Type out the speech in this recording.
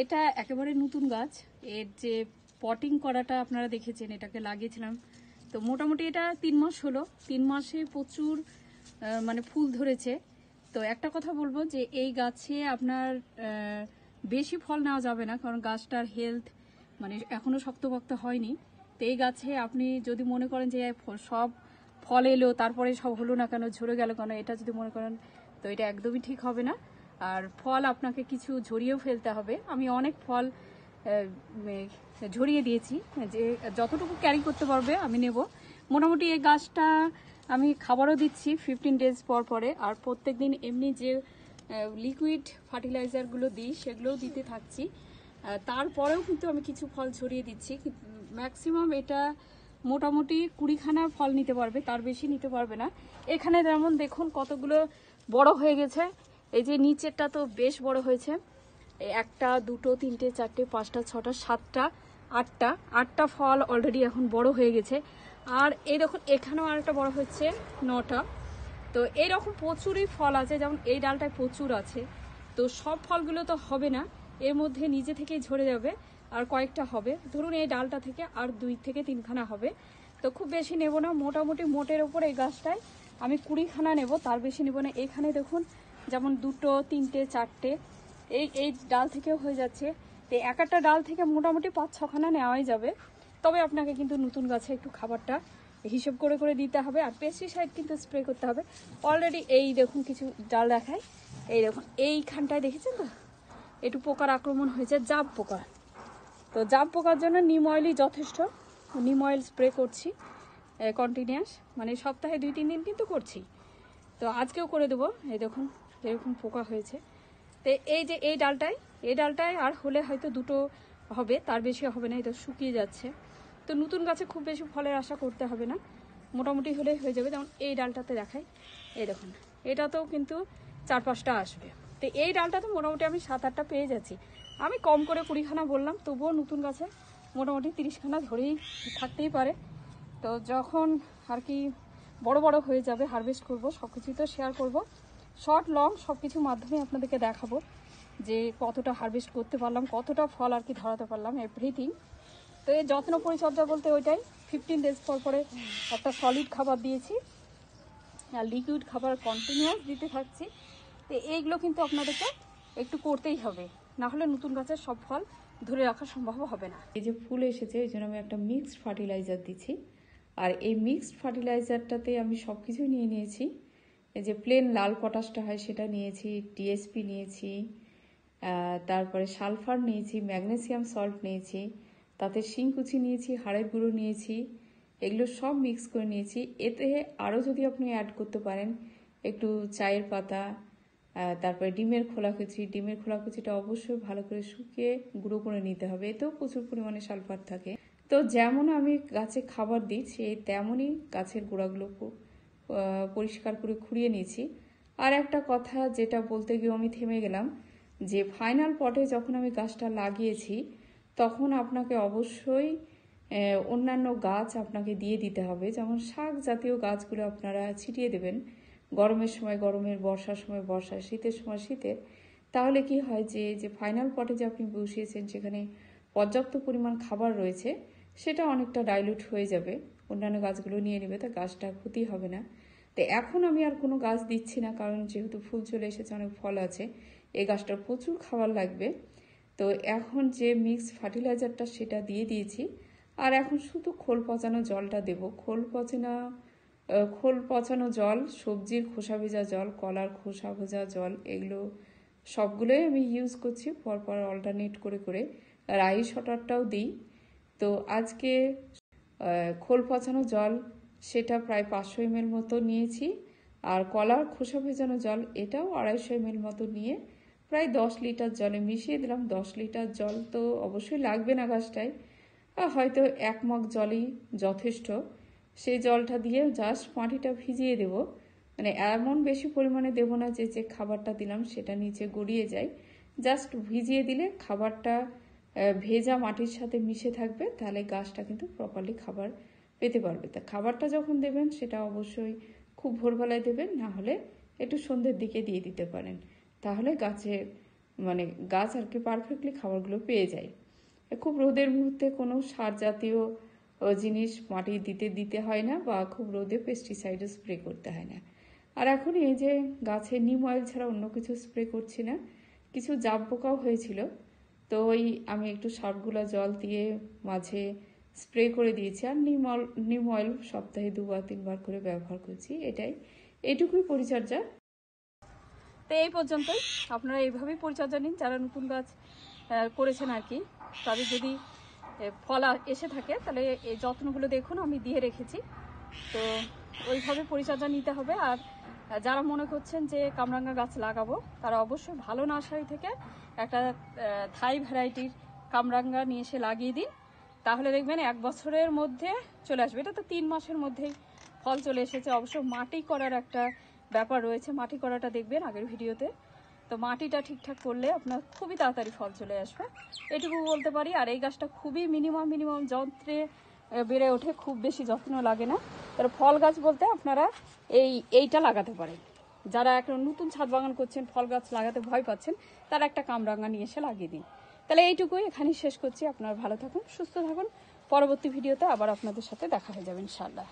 এটা একেবারে নতুন গাছ এর যে পটিং করাটা আপনারা দেখেছেন এটাকে লাগিয়েছিলাম তো মোটামুটি এটা তিন মাস হলো তিন মাসে প্রচুর মানে ফুল ধরেছে তো একটা কথা বলবো যে এই গাছে আপনার বেশি ফল নেওয়া যাবে না কারণ গাছটার হেলথ মানে এখনও শক্তপক্ত হয়নি তো এই গাছে আপনি যদি মনে করেন যে সব ফল এলো তারপরে সব হলো না কেন ঝরে গেল কেন এটা যদি মনে করেন তো এটা একদমই ঠিক হবে না আর ফল আপনাকে কিছু ঝরিয়েও ফেলতে হবে আমি অনেক ফল ঝরিয়ে দিয়েছি যে যতটুকু ক্যারি করতে পারবে আমি নেব মোটামুটি এই গাছটা আমি খাবারও দিচ্ছি ফিফটিন ডেজ পর পরে আর প্রত্যেক দিন এমনি যে লিকুইড ফার্টিলাইজারগুলো দিই সেগুলোও দিতে থাকছি তারপরেও কিন্তু আমি কিছু ফল ছড়িয়ে দিচ্ছি ম্যাক্সিমাম এটা মোটামুটি কুড়িখানা ফল নিতে পারবে তার বেশি নিতে পারবে না এখানে যেমন দেখুন কতগুলো বড় হয়ে গেছে এই যে নিচেরটা তো বেশ বড় হয়েছে একটা দুটো তিনটে চারটে পাঁচটা ছটা সাতটা আটটা আটটা ফল অলরেডি এখন বড় হয়ে গেছে আর এই দেখুন এখানেও আরেকটা বড় হচ্ছে নটা তো এইরকম প্রচুরই ফল আছে যেমন এই ডালটায় প্রচুর আছে তো সব ফলগুলো তো হবে না এর মধ্যে নিজে থেকেই ঝরে যাবে আর কয়েকটা হবে ধরুন এই ডালটা থেকে আর দুই থেকে তিনখানা হবে তো খুব বেশি নেব না মোটামুটি মোটের ওপর এই গাছটায় আমি কুড়িখানা নেব তার বেশি নেব না এখানে দেখুন যেমন দুটো তিনটে চারটে এই এই ডাল থেকেও হয়ে যাচ্ছে তো এক একটা ডাল থেকে মোটামুটি পাঁচ ছখানা নেওয়াই যাবে তবে আপনাকে কিন্তু নতুন গাছে একটু খাবারটা হিসেব করে করে দিতে হবে আর পেস্টিসাইড কিন্তু স্প্রে করতে হবে অলরেডি এই দেখুন কিছু ডাল দেখায় এই দেখুন এইখানটায় দেখেছেন তো একটু পোকার আক্রমণ হয়েছে জাব পোকা তো জাব পোকার জন্য নিম অয়েলই যথেষ্ট নিম অয়েল স্প্রে করছি কন্টিনিউয়াস মানে সপ্তাহে দুই তিন দিন কিন্তু করছি তো আজকেও করে দেবো এই দেখুন এরকম পোকা হয়েছে তো এই যে এই ডালটায় এই ডালটায় আর হলে হয়তো দুটো হবে তার বেশি হবে না এটা শুকিয়ে যাচ্ছে তো নতুন গাছে খুব বেশি ফলের আশা করতে হবে না মোটামুটি হলেই হয়ে যাবে যেমন এই ডালটাতে দেখাই এই দেখুন এটাতেও কিন্তু চার পাঁচটা আসবে তো এই ডালটাতে মোটামুটি আমি সাত আটটা পেয়ে যাচ্ছি আমি কম করে কুড়িখানা বললাম তবুও নতুন গাছে মোটামুটি তিরিশখানা ধরেই থাকতেই পারে তো যখন আর কি বড় বড় হয়ে যাবে হারভেস্ট করব সব কিছুই তো শেয়ার করব শর্ট লং সব কিছুর মাধ্যমে আপনাদেরকে দেখাবো যে কতটা হারভেস্ট করতে পারলাম কতটা ফল আর কি ধরাতে পারলাম এভরিথিং তো এই যত্ন পরিচর্যা বলতে ওইটাই ফিফটিন ডেজ পর পরে একটা সলিড খাবার দিয়েছি আর লিকুইড খাবার কন্টিনিউয়াস দিতে থাকছি তো এইগুলো কিন্তু আপনাদেরকে একটু করতেই হবে না হলে নতুন গাছের সব ফল ধরে রাখা সম্ভব হবে না এই যে ফুল এসেছে এই জন্য আমি একটা মিক্সড ফার্টিলাইজার দিচ্ছি আর এই মিক্সড ফার্টিলাইজারটাতে আমি সব কিছুই নিয়ে নিয়েছি এই যে প্লেন লাল পটাশটা হয় সেটা নিয়েছি টিএসপি নিয়েছি তারপরে সালফার নিয়েছি ম্যাগনেসিয়াম সল্ট নিয়েছি তাতে শিংকুচি নিয়েছি হাড়ের গুঁড়ো নিয়েছি এগুলো সব মিক্স করে নিয়েছি এতে আরও যদি আপনি অ্যাড করতে পারেন একটু চায়ের পাতা তারপরে ডিমের খোলাকুচি ডিমের খোলাকুচিটা অবশ্যই ভালো করে শুকিয়ে গুঁড়ো করে নিতে হবে এতেও প্রচুর পরিমাণে সালফার থাকে তো যেমন আমি গাছে খাবার দিই সেই তেমনই গাছের গোড়াগুলো পরিষ্কার করে খুঁড়িয়ে নিয়েছি আর একটা কথা যেটা বলতে গিয়ে আমি থেমে গেলাম যে ফাইনাল পটে যখন আমি গাছটা লাগিয়েছি তখন আপনাকে অবশ্যই অন্যান্য গাছ আপনাকে দিয়ে দিতে হবে যেমন শাক জাতীয় গাছগুলো আপনারা ছিটিয়ে দেবেন গরমের সময় গরমের বর্ষার সময় বর্ষা শীতের সময় শীতের তাহলে কি হয় যে যে ফাইনাল পটে যে আপনি বসিয়েছেন সেখানে পর্যাপ্ত পরিমাণ খাবার রয়েছে সেটা অনেকটা ডাইলুট হয়ে যাবে অন্যান্য গাছগুলো নিয়ে নেবে তা গাছটা ক্ষতি হবে না তো এখন আমি আর কোনো গাছ দিচ্ছি না কারণ যেহেতু ফুল চলে এসেছে অনেক ফল আছে এই গাছটার প্রচুর খাবার লাগবে তো এখন যে মিক্স ফার্টিলাইজারটা সেটা দিয়ে দিয়েছি আর এখন শুধু খোল পচানো জলটা দেব খোল পচানো খোল পচানো জল সবজির খোসা ভেজা জল কলার খোসা ভেজা জল এগুলো সবগুলোই আমি ইউজ করছি পরপর অল্টারনেট করে করে রাইস হটারটাও দিই তো আজকে খোল পচানো জল সেটা প্রায় পাঁচশো এমএল মতো নিয়েছি আর কলার খোসা ভেজানো জল এটাও আড়াইশো এমএল মতো নিয়ে প্রায় দশ লিটার জলে মিশিয়ে দিলাম দশ লিটার জল তো অবশ্যই লাগবে না গাছটায় হয়তো এক মগ জলই যথেষ্ট সেই জলটা দিয়ে জাস্ট মাটিটা ভিজিয়ে দেব মানে এমন বেশি পরিমাণে দেব না যে যে খাবারটা দিলাম সেটা নিচে গড়িয়ে যায় জাস্ট ভিজিয়ে দিলে খাবারটা ভেজা মাটির সাথে মিশে থাকবে তাহলে গাছটা কিন্তু প্রপারলি খাবার পেতে পারবে তা খাবারটা যখন দেবেন সেটা অবশ্যই খুব ভোরবেলায় দেবেন না হলে একটু সন্ধ্যের দিকে দিয়ে দিতে পারেন তাহলে গাছে মানে গাছ আর কি পারফেক্টলি খাবারগুলো পেয়ে যায় খুব রোদের মুহূর্তে কোনো সার জাতীয় জিনিস মাটি দিতে দিতে হয় না বা খুব রোদে পেস্টিসাইডও স্প্রে করতে হয় না আর এখন এই যে গাছে নিম অয়েল ছাড়া অন্য কিছু স্প্রে করছি না কিছু জাব পোকাও হয়েছিল তো ওই আমি একটু সারগুলা জল দিয়ে মাঝে স্প্রে করে দিয়েছি আর নিম নিম অয়েল সপ্তাহে দুবার তিনবার করে ব্যবহার করছি এটাই এটুকুই পরিচর্যা তো এই পর্যন্তই আপনারা এইভাবেই পরিচর্যা নিন যারা নতুন গাছ করেছেন আর কি তাদের যদি ফল এসে থাকে তাহলে এই যত্নগুলো দেখুন আমি দিয়ে রেখেছি তো ওইভাবে পরিচর্যা নিতে হবে আর যারা মনে করছেন যে কামরাঙ্গা গাছ লাগাবো তারা অবশ্যই ভালো নার্সারি থেকে একটা থাই ভ্যারাইটির কামরাঙ্গা নিয়ে এসে লাগিয়ে দিন তাহলে দেখবেন এক বছরের মধ্যে চলে আসবে এটা তো তিন মাসের মধ্যেই ফল চলে এসেছে অবশ্য মাটি করার একটা ব্যাপার রয়েছে মাটি করাটা দেখবেন আগের ভিডিওতে তো মাটিটা ঠিকঠাক করলে আপনার খুবই তাড়াতাড়ি ফল চলে আসবে এটুকু বলতে পারি আর এই গাছটা খুবই মিনিমাম মিনিমাম যন্ত্রে বেড়ে ওঠে খুব বেশি যত্ন লাগে না তার ফল গাছ বলতে আপনারা এই এইটা লাগাতে পারেন যারা একটা নতুন ছাদ বাগান করছেন ফল গাছ লাগাতে ভয় পাচ্ছেন তারা একটা কামরাঙা নিয়ে এসে লাগিয়ে দিন তাহলে এইটুকুই এখানেই শেষ করছি আপনারা ভালো থাকুন সুস্থ থাকুন পরবর্তী ভিডিওতে আবার আপনাদের সাথে দেখা হয়ে যাবে ইনশাআল্লাহ